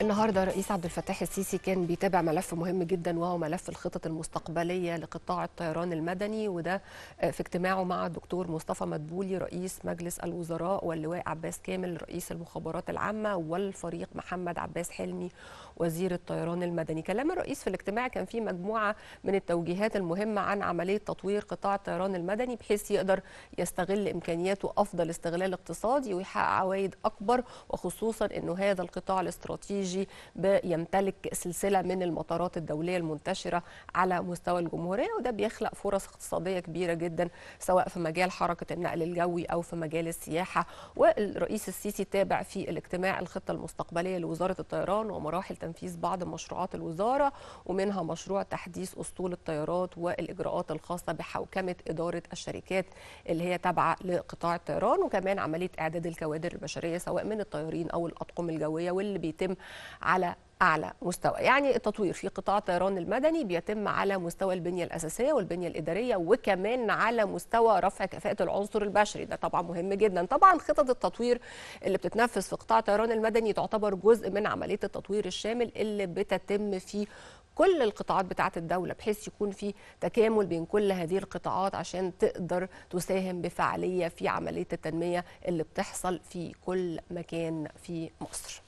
النهارده الرئيس عبد الفتاح السيسي كان بيتابع ملف مهم جدا وهو ملف الخطط المستقبليه لقطاع الطيران المدني وده في اجتماعه مع الدكتور مصطفى مدبولي رئيس مجلس الوزراء واللواء عباس كامل رئيس المخابرات العامه والفريق محمد عباس حلمي وزير الطيران المدني كلام الرئيس في الاجتماع كان فيه مجموعه من التوجيهات المهمه عن عمليه تطوير قطاع الطيران المدني بحيث يقدر يستغل امكانياته افضل استغلال اقتصادي ويحقق عوائد اكبر وخصوصا انه هذا القطاع الاستراتيجي الخليجي يمتلك سلسله من المطارات الدوليه المنتشره على مستوى الجمهوريه وده بيخلق فرص اقتصاديه كبيره جدا سواء في مجال حركه النقل الجوي او في مجال السياحه والرئيس السيسي تابع في الاجتماع الخطه المستقبليه لوزاره الطيران ومراحل تنفيذ بعض مشروعات الوزاره ومنها مشروع تحديث اسطول الطيارات والاجراءات الخاصه بحوكمه اداره الشركات اللي هي تابعه لقطاع الطيران وكمان عمليه اعداد الكوادر البشريه سواء من الطيارين او الاطقم الجويه واللي بيتم على اعلى مستوى يعني التطوير في قطاع الطيران المدني بيتم على مستوى البنيه الاساسيه والبنيه الاداريه وكمان على مستوى رفع كفاءه العنصر البشري ده طبعا مهم جدا طبعا خطط التطوير اللي بتتنفذ في قطاع الطيران المدني تعتبر جزء من عمليه التطوير الشامل اللي بتتم في كل القطاعات بتاعه الدوله بحيث يكون في تكامل بين كل هذه القطاعات عشان تقدر تساهم بفعاليه في عمليه التنميه اللي بتحصل في كل مكان في مصر